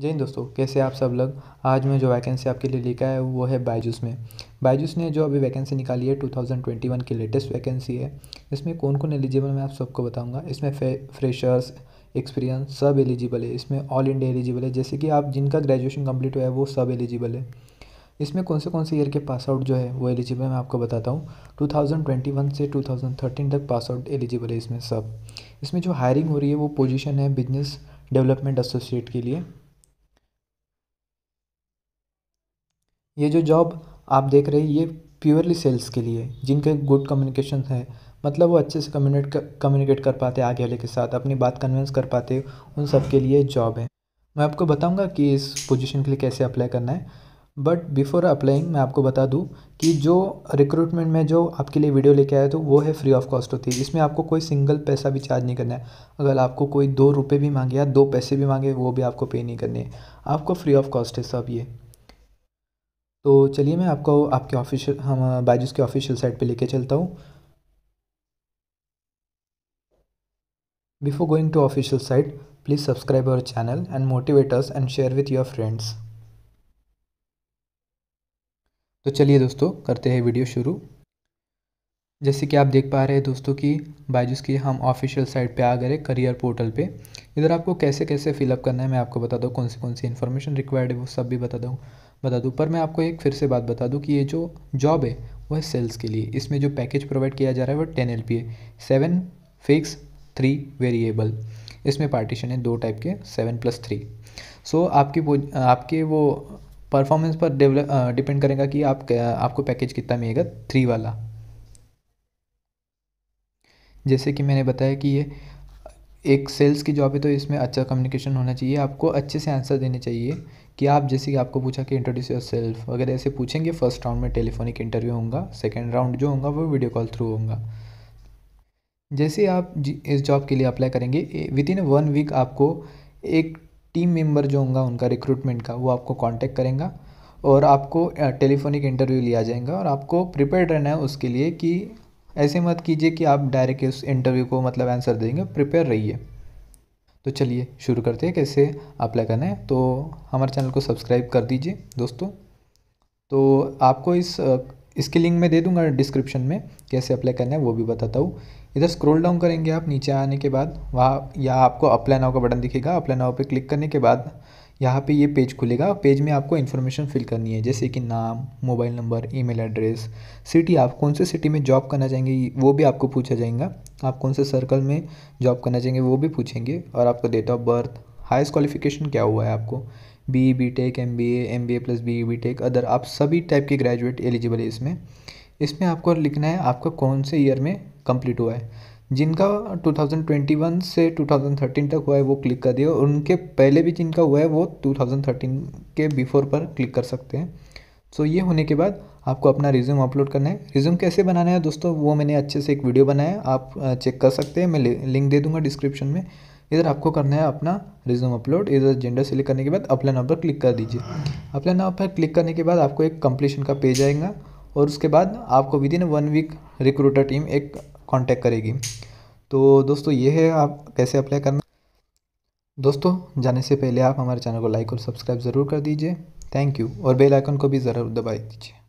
जी दोस्तों कैसे आप सब लोग आज मैं जो वैकेंसी आपके लिए लेकर आया वो है बायजूस में बायजूस ने जो अभी वैकेंसी निकाली है 2021 की लेटेस्ट वैकेंसी है इसमें कौन कौन एलिजिबल मैं आप सबको बताऊंगा इसमें फ्रेशर्स एक्सपीरियंस सब एलिजिबल है इसमें ऑल इंडिया एलिजिबल है जैसे कि आप जिनका ग्रेजुएशन कम्प्लीट हुआ है वो सब एलिजिबल है इसमें कौन से कौन से ईयर के पास आउट जो है वो एलिजिबल मैं आपको बताता हूँ 2021 से 2013 तक पास आउट एलिजिबल है इसमें सब इसमें जो हायरिंग हो रही है वो पोजीशन है बिजनेस डेवलपमेंट एसोसिएट के लिए ये जो जॉब आप देख रहे हैं ये प्योरली सेल्स के लिए जिनके गुड कम्युनिकेशन है मतलब वो अच्छे से कम्युनिकेट कम्युनिकेट कर पाते आगे वाले के साथ अपनी बात कन्वेंस कर पाते उन सब के लिए जॉब है मैं आपको बताऊंगा कि इस पोजीशन के लिए कैसे अप्लाई करना है बट बिफोर अप्लाइंग मैं आपको बता दूं कि जो रिक्रूटमेंट में जो आपके लिए वीडियो लेके आया तो वो है फ्री ऑफ कॉस्ट होती है इसमें आपको कोई सिंगल पैसा भी चार्ज नहीं करना है अगर आपको कोई दो रुपये भी मांगे या दो पैसे भी मांगे वो भी आपको पे नहीं करने हैं आपको फ्री ऑफ कॉस्ट है सब ये तो चलिए मैं आपको आपके ऑफिशियल हम बाइजूस के ऑफिशियल साइट पे लेके चलता हूँ before going to official site please subscribe our channel and motivators and share with your friends तो चलिए दोस्तों करते हैं वीडियो शुरू जैसे कि आप देख पा रहे हैं दोस्तों कि बाइजूस की हम ऑफिशियल साइट पे आ गए करियर पोर्टल पे इधर आपको कैसे कैसे फिलअप करना है मैं आपको बता दूँ कौन सी कौन सी इन्फॉर्मेशन रिक्वायर्ड है वो सब भी बता दूँ बता दूँ पर मैं आपको एक फिर से बात बता दूँ कि ये जो जॉब है वह है सेल्स के लिए इसमें जो पैकेज प्रोवाइड किया जा रहा है वह टेन एल पी है सेवन फिक्स थ्री वेरिएबल इसमें पार्टीशन है दो टाइप के सेवन प्लस थ्री सो आपकी आपके वो परफॉर्मेंस पर डेवलप डिपेंड करेगा कि आप आपको पैकेज कितना मिलेगा थ्री वाला जैसे कि मैंने बताया कि ये एक सेल्स की जॉब है तो इसमें अच्छा कम्युनिकेशन होना चाहिए आपको अच्छे से आंसर देने चाहिए कि आप जैसे कि आपको पूछा कि इंट्रोड्यूस योर सेल्फ अगर ऐसे पूछेंगे फर्स्ट राउंड में टेलीफोनिक इंटरव्यू होगा सेकेंड राउंड जो होगा वो वीडियो कॉल थ्रू होगा जैसे आप इस जॉब के लिए अप्लाई करेंगे विद इन वन वीक आपको एक टीम मेंबर जो होगा उनका रिक्रूटमेंट का वो आपको कांटेक्ट करेंगे और आपको टेलीफोनिक इंटरव्यू लिया जाएगा और आपको प्रिपेयर रहना है उसके लिए कि ऐसे मत कीजिए कि आप डायरेक्ट उस इंटरव्यू को मतलब आंसर देंगे प्रिपेयर रहिए तो चलिए शुरू करते हैं कैसे अप्लाई करना है तो हमारे चैनल को सब्सक्राइब कर दीजिए दोस्तों तो आपको इस इसके लिंक मैं दे दूंगा डिस्क्रिप्शन में कैसे अप्लाई करना है वो भी बताता हूँ इधर स्क्रॉल डाउन करेंगे आप नीचे आने के बाद वहाँ या आपको अप्लाई नाव का बटन दिखेगा अप्लाई नाव पर क्लिक करने के बाद यहाँ पे ये पेज खुलेगा पेज में आपको इन्फॉर्मेशन फिल करनी है जैसे कि नाम mobile number email address city आप कौन से सिटी में जॉब करना चाहेंगे वो भी आपको पूछा जाएगा आप कौन से सर्कल में जॉब करना चाहेंगे वो भी पूछेंगे और आपको date of birth highest qualification क्या हुआ है आपको B E B tech M B A M B A plus B E B tech other आप सभी टाइप के ग्रेजुएट एलिजिबल है इसमें इसमें आपको लिखना है आपका कौन से ईयर में कंप्लीट हुआ है जिनका 2021 से 2013 तक हुआ है वो क्लिक कर दिए और उनके पहले भी जिनका हुआ है वो 2013 के बिफोर पर क्लिक कर सकते हैं सो so, ये होने के बाद आपको अपना रिज्यूम अपलोड करना है रिज्यूम कैसे बनाना है दोस्तों वो मैंने अच्छे से एक वीडियो बनाया है आप चेक कर सकते हैं मैं लिंक दे दूंगा डिस्क्रिप्शन में इधर आपको करना है अपना रिज्यूम अपलोड इधर जेंडर सेलेक्ट करने के बाद अपने नाम पर क्लिक कर दीजिए अपने नाम पर क्लिक करने के बाद आपको एक कंप्लीशन का पेज आएगा और उसके बाद आपको within one week recruiter team एक कांटेक्ट करेगी तो दोस्तों ये है आप कैसे अप्लाई करना दोस्तों जाने से पहले आप हमारे चैनल को लाइक और सब्सक्राइब ज़रूर कर दीजिए थैंक यू और बेल आइकन को भी ज़रूर दबा दीजिए